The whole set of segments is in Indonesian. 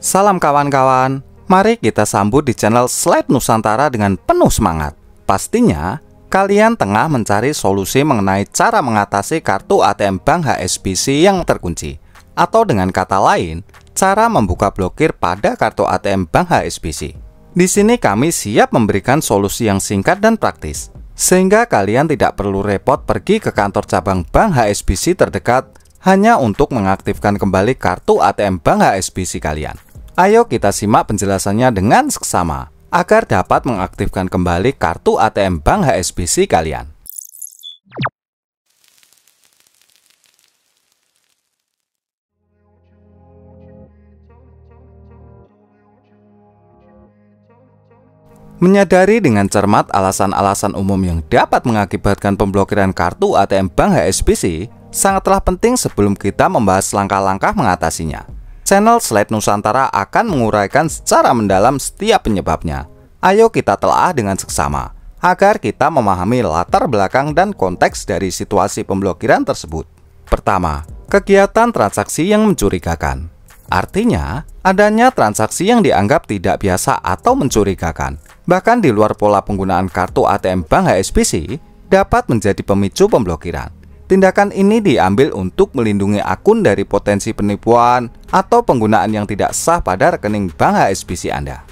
Salam kawan-kawan, mari kita sambut di channel Slide Nusantara dengan penuh semangat. Pastinya, kalian tengah mencari solusi mengenai cara mengatasi kartu ATM Bank HSBC yang terkunci. Atau dengan kata lain, cara membuka blokir pada kartu ATM Bank HSBC. Di sini kami siap memberikan solusi yang singkat dan praktis, sehingga kalian tidak perlu repot pergi ke kantor cabang bank HSBC terdekat hanya untuk mengaktifkan kembali kartu ATM Bank HSBC kalian. Ayo kita simak penjelasannya dengan seksama agar dapat mengaktifkan kembali kartu ATM Bank HSBC kalian. Menyadari dengan cermat alasan-alasan umum yang dapat mengakibatkan pemblokiran kartu ATM Bank HSBC, sangatlah penting sebelum kita membahas langkah-langkah mengatasinya. Channel Slide Nusantara akan menguraikan secara mendalam setiap penyebabnya. Ayo kita telah dengan seksama, agar kita memahami latar belakang dan konteks dari situasi pemblokiran tersebut. Pertama, kegiatan transaksi yang mencurigakan. Artinya, adanya transaksi yang dianggap tidak biasa atau mencurigakan, bahkan di luar pola penggunaan kartu ATM Bank HSBC, dapat menjadi pemicu pemblokiran. Tindakan ini diambil untuk melindungi akun dari potensi penipuan atau penggunaan yang tidak sah pada rekening bank HSBC Anda.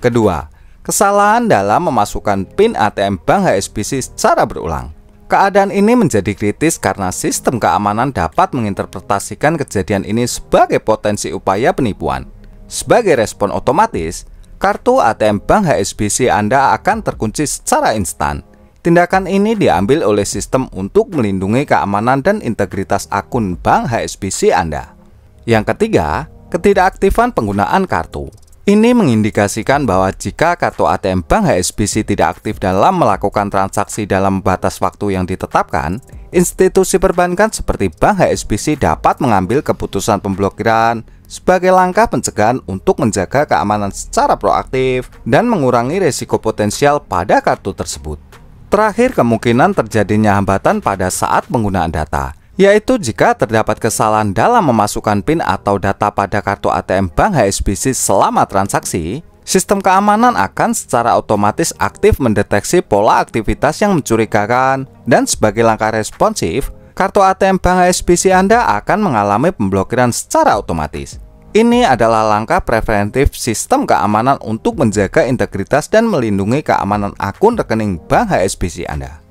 Kedua, kesalahan dalam memasukkan PIN ATM bank HSBC secara berulang. Keadaan ini menjadi kritis karena sistem keamanan dapat menginterpretasikan kejadian ini sebagai potensi upaya penipuan. Sebagai respon otomatis, kartu ATM bank HSBC Anda akan terkunci secara instan Tindakan ini diambil oleh sistem untuk melindungi keamanan dan integritas akun bank HSBC Anda. Yang ketiga, ketidakaktifan penggunaan kartu. Ini mengindikasikan bahwa jika kartu ATM bank HSBC tidak aktif dalam melakukan transaksi dalam batas waktu yang ditetapkan, institusi perbankan seperti bank HSBC dapat mengambil keputusan pemblokiran sebagai langkah pencegahan untuk menjaga keamanan secara proaktif dan mengurangi risiko potensial pada kartu tersebut. Terakhir, kemungkinan terjadinya hambatan pada saat penggunaan data, yaitu jika terdapat kesalahan dalam memasukkan PIN atau data pada kartu ATM Bank HSBC selama transaksi, sistem keamanan akan secara otomatis aktif mendeteksi pola aktivitas yang mencurigakan dan sebagai langkah responsif, kartu ATM Bank HSBC Anda akan mengalami pemblokiran secara otomatis. Ini adalah langkah preventif sistem keamanan untuk menjaga integritas dan melindungi keamanan akun rekening bank HSBC Anda.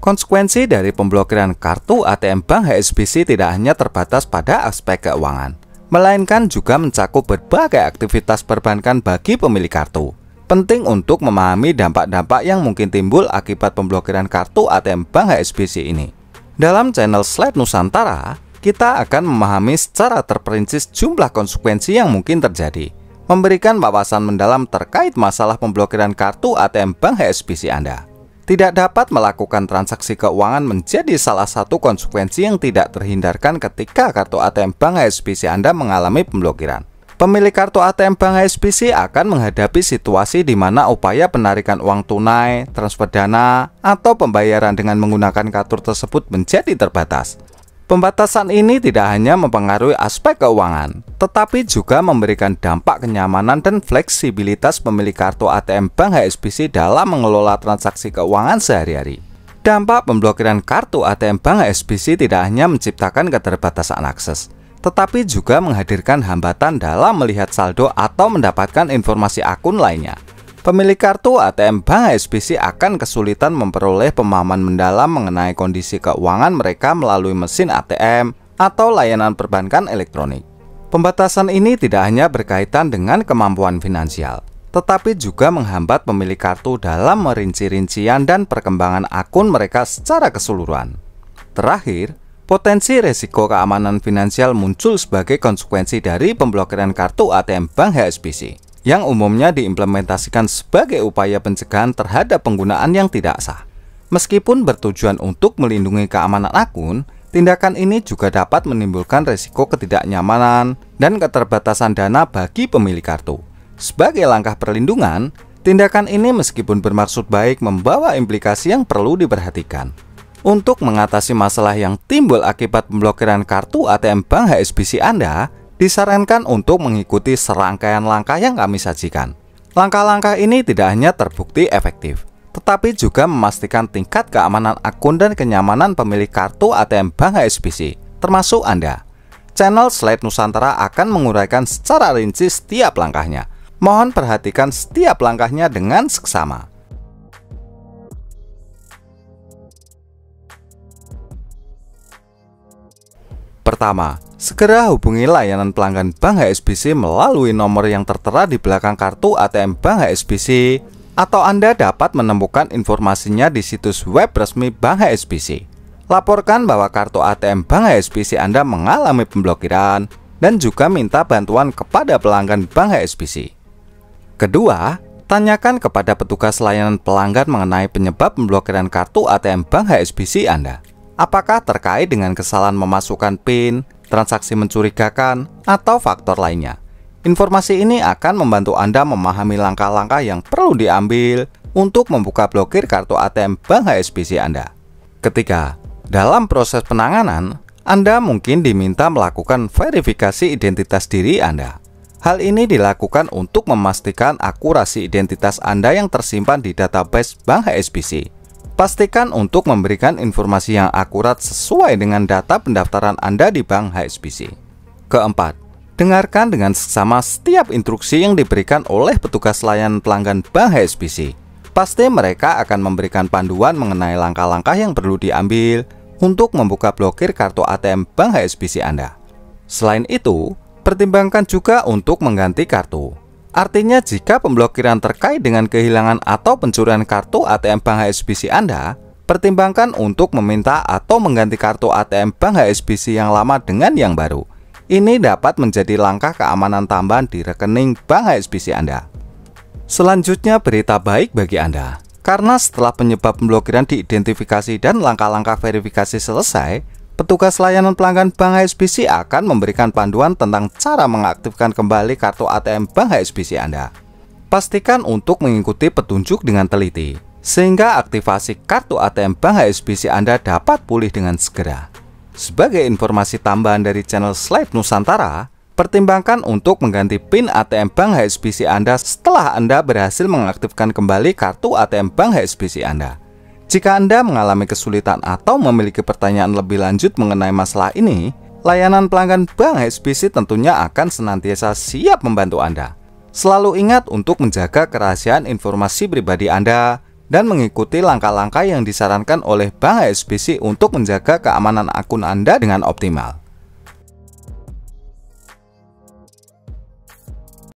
Konsekuensi dari pemblokiran kartu ATM bank HSBC tidak hanya terbatas pada aspek keuangan, melainkan juga mencakup berbagai aktivitas perbankan bagi pemilik kartu. Penting untuk memahami dampak-dampak yang mungkin timbul akibat pemblokiran kartu ATM bank HSBC ini. Dalam channel Slide Nusantara, kita akan memahami secara terperinci jumlah konsekuensi yang mungkin terjadi, memberikan wawasan mendalam terkait masalah pemblokiran kartu ATM Bank HSBC Anda. Tidak dapat melakukan transaksi keuangan menjadi salah satu konsekuensi yang tidak terhindarkan ketika kartu ATM Bank HSBC Anda mengalami pemblokiran. Pemilik kartu ATM Bank HSBC akan menghadapi situasi di mana upaya penarikan uang tunai, transfer dana, atau pembayaran dengan menggunakan kartu tersebut menjadi terbatas. Pembatasan ini tidak hanya mempengaruhi aspek keuangan, tetapi juga memberikan dampak kenyamanan dan fleksibilitas pemilik kartu ATM Bank HSBC dalam mengelola transaksi keuangan sehari-hari. Dampak pemblokiran kartu ATM Bank HSBC tidak hanya menciptakan keterbatasan akses, tetapi juga menghadirkan hambatan dalam melihat saldo atau mendapatkan informasi akun lainnya. Pemilik kartu ATM Bank HSBC akan kesulitan memperoleh pemahaman mendalam mengenai kondisi keuangan mereka melalui mesin ATM atau layanan perbankan elektronik. Pembatasan ini tidak hanya berkaitan dengan kemampuan finansial, tetapi juga menghambat pemilik kartu dalam merinci rincian dan perkembangan akun mereka secara keseluruhan. Terakhir, Potensi resiko keamanan finansial muncul sebagai konsekuensi dari pemblokiran kartu ATM Bank HSBC yang umumnya diimplementasikan sebagai upaya pencegahan terhadap penggunaan yang tidak sah. Meskipun bertujuan untuk melindungi keamanan akun, tindakan ini juga dapat menimbulkan resiko ketidaknyamanan dan keterbatasan dana bagi pemilik kartu. Sebagai langkah perlindungan, tindakan ini meskipun bermaksud baik membawa implikasi yang perlu diperhatikan. Untuk mengatasi masalah yang timbul akibat pemblokiran kartu ATM Bank HSBC Anda, disarankan untuk mengikuti serangkaian langkah yang kami sajikan. Langkah-langkah ini tidak hanya terbukti efektif, tetapi juga memastikan tingkat keamanan akun dan kenyamanan pemilik kartu ATM Bank HSBC, termasuk Anda. Channel Slide Nusantara akan menguraikan secara rinci setiap langkahnya. Mohon perhatikan setiap langkahnya dengan seksama. Pertama, segera hubungi layanan pelanggan Bank HSBC melalui nomor yang tertera di belakang kartu ATM Bank HSBC atau Anda dapat menemukan informasinya di situs web resmi Bank HSBC. Laporkan bahwa kartu ATM Bank HSBC Anda mengalami pemblokiran dan juga minta bantuan kepada pelanggan Bank HSBC. Kedua, tanyakan kepada petugas layanan pelanggan mengenai penyebab pemblokiran kartu ATM Bank HSBC Anda. Apakah terkait dengan kesalahan memasukkan PIN, transaksi mencurigakan, atau faktor lainnya? Informasi ini akan membantu Anda memahami langkah-langkah yang perlu diambil untuk membuka blokir kartu ATM Bank HSBC Anda. Ketiga, dalam proses penanganan, Anda mungkin diminta melakukan verifikasi identitas diri Anda. Hal ini dilakukan untuk memastikan akurasi identitas Anda yang tersimpan di database Bank HSBC. Pastikan untuk memberikan informasi yang akurat sesuai dengan data pendaftaran Anda di Bank HSBC. Keempat, dengarkan dengan seksama setiap instruksi yang diberikan oleh petugas layanan pelanggan Bank HSBC. Pasti mereka akan memberikan panduan mengenai langkah-langkah yang perlu diambil untuk membuka blokir kartu ATM Bank HSBC Anda. Selain itu, pertimbangkan juga untuk mengganti kartu. Artinya jika pemblokiran terkait dengan kehilangan atau pencurian kartu ATM Bank HSBC Anda, pertimbangkan untuk meminta atau mengganti kartu ATM Bank HSBC yang lama dengan yang baru. Ini dapat menjadi langkah keamanan tambahan di rekening Bank HSBC Anda. Selanjutnya berita baik bagi Anda. Karena setelah penyebab pemblokiran diidentifikasi dan langkah-langkah verifikasi selesai, Petugas layanan pelanggan Bank HSBC akan memberikan panduan tentang cara mengaktifkan kembali kartu ATM Bank HSBC Anda. Pastikan untuk mengikuti petunjuk dengan teliti, sehingga aktivasi kartu ATM Bank HSBC Anda dapat pulih dengan segera. Sebagai informasi tambahan dari channel Slide Nusantara, pertimbangkan untuk mengganti PIN ATM Bank HSBC Anda setelah Anda berhasil mengaktifkan kembali kartu ATM Bank HSBC Anda. Jika Anda mengalami kesulitan atau memiliki pertanyaan lebih lanjut mengenai masalah ini, layanan pelanggan Bank HSBC tentunya akan senantiasa siap membantu Anda. Selalu ingat untuk menjaga kerahasiaan informasi pribadi Anda dan mengikuti langkah-langkah yang disarankan oleh Bank HSBC untuk menjaga keamanan akun Anda dengan optimal.